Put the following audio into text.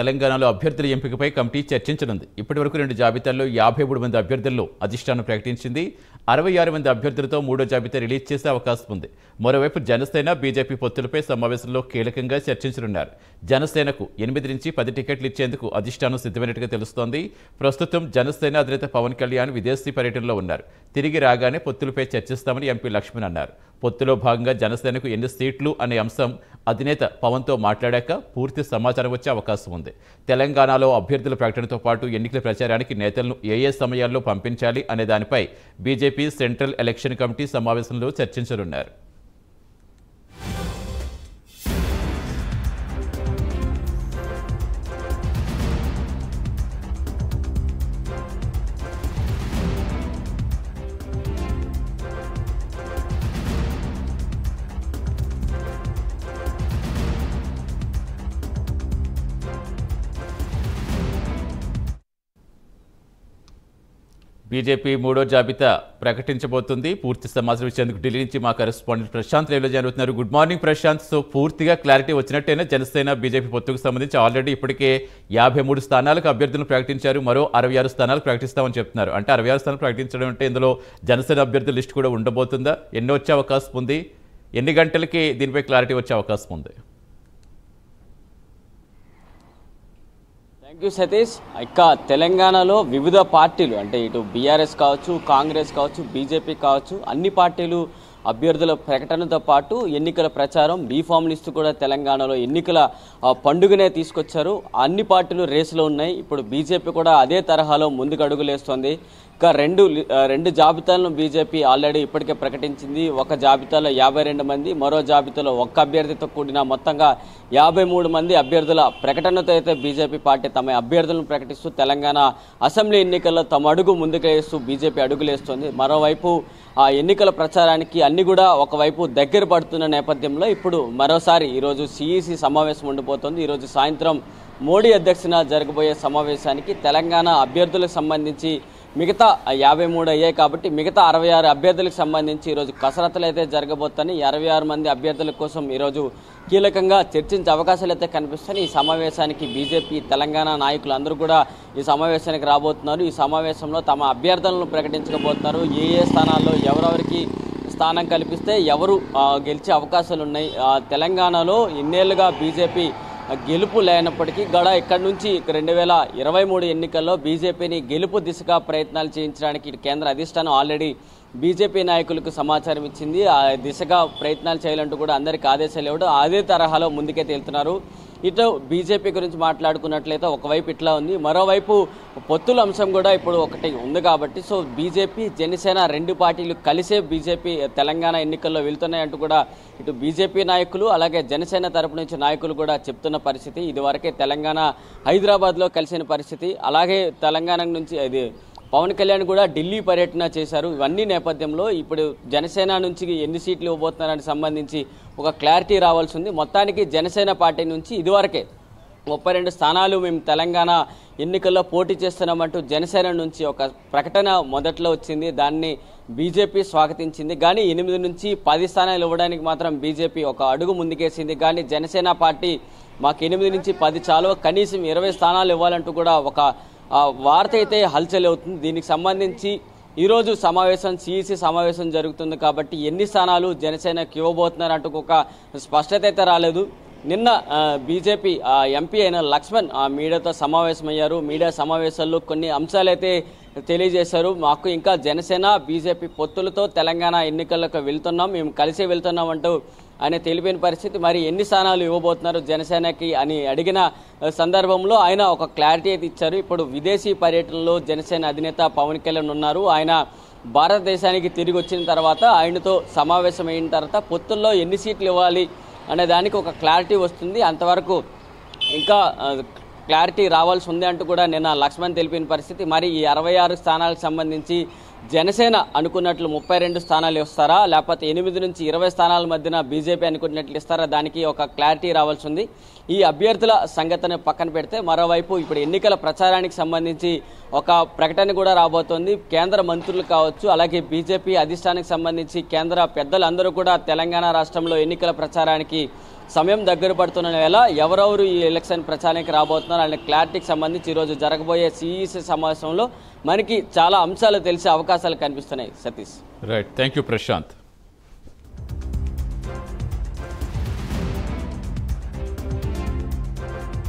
తెలంగాణలో అభ్యర్థుల ఎంపికపై కమిటీ చర్చించనుంది ఇప్పటివరకు రెండు జాబితాల్లో యాభై మూడు మంది అభ్యర్థుల్లో అధిష్టానం ప్రకటించింది అరవై ఆరు మంది అభ్యర్థులతో మూడో జాబితా రిలీజ్ చేసే అవకాశం ఉంది మరోవైపు జనసేన బీజేపీ పొత్తులపై సమావేశంలో కీలకంగా చర్చించనున్నారు జనసేనకు ఎనిమిది నుంచి పది టికెట్లు ఇచ్చేందుకు అధిష్టానం సిద్ధమైనట్టుగా తెలుస్తోంది ప్రస్తుతం జనసేన అధినేత పవన్ కళ్యాణ్ విదేశీ పర్యటనలో ఉన్నారు తిరిగి రాగానే పొత్తులపై చర్చిస్తామని ఎంపీ లక్ష్మణ్ అన్నారు పొత్తులో భాగంగా జనసేనకు ఎన్ని సీట్లు అనే అంశం అధినేత పవన్తో మాట్లాడాక పూర్తి సమాచారం వచ్చే అవకాశం ఉంది తెలంగాణలో అభ్యర్థుల ప్రకటనతో పాటు ఎన్నికల ప్రచారానికి నేతలను ఏ ఏ సమయాల్లో పంపించాలి అనే దానిపై బీజేపీ సెంట్రల్ ఎలక్షన్ కమిటీ సమావేశంలో చర్చించనున్నారు బీజేపీ మూడో జాబితా ప్రకటించబోతుంది పూర్తి సమాచారం ఇచ్చేందుకు ఢిల్లీ నుంచి మా కరెస్పాండెంట్ ప్రశాంత్ లైవ్లో జాయిన్ అవుతున్నారు గుడ్ మార్నింగ్ ప్రశాంత్ సో పూర్తిగా క్లారిటీ వచ్చినట్టేనా జనసేన బీజేపీ పొత్తుకు సంబంధించి ఆల్రెడీ ఇప్పటికే యాభై మూడు స్థానాలకు అభ్యర్థులను ప్రకటించారు మరో అరవై ఆరు స్థానాలు ప్రకటిస్తామని చెప్తున్నారు అంటే అరవై ఆరు స్థానాలు ప్రకటించడం అంటే ఇందులో జనసేన అభ్యర్థుల లిస్ట్ కూడా ఉండబోతుందా ఎన్ని వచ్చే అవకాశం ఉంది ఎన్ని గంటలకి దీనిపై క్లారిటీ వచ్చే అవకాశం ఉంది థ్యాంక్ యూ సతీష్ ఇక తెలంగాణలో వివిధ పార్టీలు అంటే ఇటు బీఆర్ఎస్ కావచ్చు కాంగ్రెస్ కావచ్చు బీజేపీ కావచ్చు అన్ని పార్టీలు అభ్యర్థుల ప్రకటనతో పాటు ఎన్నికల ప్రచారం బీఫామ్లిస్ట్ కూడా తెలంగాణలో ఎన్నికల పండుగనే తీసుకొచ్చారు అన్ని పార్టీలు రేసులో ఉన్నాయి ఇప్పుడు బీజేపీ కూడా అదే తరహాలో ముందుకు అడుగులేస్తోంది రెండు రెండు జాబితాలను బీజేపీ ఆల్రెడీ ఇప్పటికే ప్రకటించింది ఒక జాబితాలో యాభై రెండు మంది మరో జాబితాలో ఒక్క అభ్యర్థితో కూడిన మొత్తంగా యాభై మూడు మంది అభ్యర్థుల ప్రకటనతో అయితే బీజేపీ పార్టీ తమ అభ్యర్థులను ప్రకటిస్తూ తెలంగాణ అసెంబ్లీ ఎన్నికల్లో తమ అడుగు ముందుకేస్తూ బీజేపీ అడుగులేస్తుంది మరోవైపు ఆ ఎన్నికల ప్రచారానికి అన్ని కూడా ఒకవైపు దగ్గర పడుతున్న నేపథ్యంలో ఇప్పుడు మరోసారి ఈరోజు సిఈసి సమావేశం ఉండిపోతుంది ఈరోజు సాయంత్రం మోడీ అధ్యక్షన జరగబోయే సమావేశానికి తెలంగాణ అభ్యర్థులకు సంబంధించి మిగతా యాభై మూడు అయ్యాయి కాబట్టి మిగతా అరవై ఆరు అభ్యర్థులకు సంబంధించి ఈరోజు కసరత్తులు అయితే జరగబోతుందని అరవై ఆరు మంది అభ్యర్థుల కోసం ఈరోజు కీలకంగా చర్చించే అవకాశాలు అయితే కనిపిస్తాయి ఈ సమావేశానికి బీజేపీ తెలంగాణ నాయకులు అందరూ కూడా ఈ సమావేశానికి రాబోతున్నారు ఈ సమావేశంలో తమ అభ్యర్థులను ప్రకటించకపోతున్నారు ఏ ఏ స్థానాల్లో ఎవరెవరికి స్థానం కల్పిస్తే ఎవరు గెలిచే అవకాశాలు ఉన్నాయి తెలంగాణలో ఇన్నేళ్లుగా బీజేపీ గెలుపు లేనప్పటికీ గడ ఇక్కడి నుంచి రెండు వేల ఇరవై మూడు ఎన్నికల్లో బీజేపీని గెలుపు దిశగా ప్రయత్నాలు చేయించడానికి కేంద్ర అధిష్టానం ఆల్రెడీ బీజేపీ నాయకులకు సమాచారం ఇచ్చింది ఆ దిశగా ప్రయత్నాలు చేయాలంటూ కూడా అందరికీ ఆదేశాలు ఇవ్వడం అదే తరహాలో ముందుకే తేలుతున్నారు ఇటు బీజేపీ గురించి మాట్లాడుకున్నట్లయితే ఒకవైపు ఇట్లా ఉంది మరోవైపు పొత్తుల అంశం కూడా ఇప్పుడు ఒకటి ఉంది కాబట్టి సో బీజేపీ జనసేన రెండు పార్టీలు కలిసే బీజేపీ తెలంగాణ ఎన్నికల్లో వెళ్తున్నాయంటూ కూడా ఇటు బీజేపీ నాయకులు అలాగే జనసేన తరపు నుంచి నాయకులు కూడా చెప్తున్న పరిస్థితి ఇదివరకే తెలంగాణ హైదరాబాద్లో కలిసిన పరిస్థితి అలాగే తెలంగాణ నుంచి అది పవన్ కళ్యాణ్ కూడా ఢిల్లీ పర్యటన చేశారు ఇవన్నీ నేపథ్యంలో ఇప్పుడు జనసేన నుంచి ఎన్ని సీట్లు ఇవ్వబోతున్నారని సంబంధించి ఒక క్లారిటీ రావాల్సి ఉంది మొత్తానికి జనసేన పార్టీ నుంచి ఇదివరకే ముప్పై రెండు స్థానాలు మేము తెలంగాణ ఎన్నికల్లో పోటీ చేస్తున్నామంటూ జనసేన నుంచి ఒక ప్రకటన మొదట్లో వచ్చింది దాన్ని బీజేపీ స్వాగతించింది కానీ ఎనిమిది నుంచి పది స్థానాలు ఇవ్వడానికి మాత్రం బీజేపీ ఒక అడుగు ముందుకేసింది కానీ జనసేన పార్టీ మాకు ఎనిమిది నుంచి పది చాలు కనీసం ఇరవై స్థానాలు ఇవ్వాలంటూ కూడా ఒక వార్త అయితే హల్చల్ అవుతుంది దీనికి సంబంధించి ఈరోజు సమావేశం సిఈసీ సమావేశం జరుగుతుంది కాబట్టి ఎన్ని స్థానాలు జనసేనకు ఇవ్వబోతున్నారంటూ ఒక స్పష్టత అయితే రాలేదు నిన్న బీజేపీ ఎంపీ అయిన లక్ష్మణ్ మీడియాతో సమావేశమయ్యారు మీడియా సమావేశాల్లో కొన్ని అంశాలైతే తెలియజేశారు మాకు ఇంకా జనసేన బీజేపీ పొత్తులతో తెలంగాణ ఎన్నికలకు వెళ్తున్నాం మేము కలిసి వెళ్తున్నాం అంటూ ఆయన తెలిపిన పరిస్థితి మరి ఎన్ని స్థానాలు ఇవ్వబోతున్నారు జనసేనకి అని అడిగిన సందర్భంలో ఆయన ఒక క్లారిటీ అయితే ఇచ్చారు ఇప్పుడు విదేశీ పర్యటనలో జనసేన అధినేత పవన్ కళ్యాణ్ ఉన్నారు ఆయన భారతదేశానికి తిరిగి వచ్చిన తర్వాత ఆయనతో సమావేశం అయిన తర్వాత పొత్తుల్లో ఎన్ని సీట్లు ఇవ్వాలి అనే దానికి ఒక క్లారిటీ వస్తుంది అంతవరకు ఇంకా క్లారిటీ రావాల్సి ఉంది అంటూ కూడా నిన్న లక్ష్మణ్ తెలిపిన పరిస్థితి మరి ఈ అరవై ఆరు స్థానాలకు సంబంధించి జనసేన అనుకున్నట్లు ముప్పై రెండు స్థానాలు ఇస్తారా లేకపోతే ఎనిమిది నుంచి ఇరవై స్థానాల మధ్యన బీజేపీ అనుకున్నట్లు ఇస్తారా దానికి ఒక క్లారిటీ రావాల్సి ఉంది ఈ అభ్యర్థుల సంగతిని పక్కన పెడితే మరోవైపు ఇప్పుడు ఎన్నికల ప్రచారానికి సంబంధించి ఒక ప్రకటన కూడా రాబోతోంది కేంద్ర మంత్రులు కావచ్చు అలాగే బీజేపీ అధిష్టానికి సంబంధించి కేంద్ర పెద్దలందరూ కూడా తెలంగాణ రాష్ట్రంలో ఎన్నికల ప్రచారానికి సమయం దగ్గర పడుతున్న వేళ ఎవరెవరు ఈ ఎలక్షన్ ప్రచారానికి రాబోతున్నారు అనే క్లారిటీకి సంబంధించి ఈరోజు జరగబోయే సిఈసి సమావేశంలో మనకి చాలా అంశాలు తెలిసే అవకాశాలు కనిపిస్తున్నాయి Satish right thank you Prashanth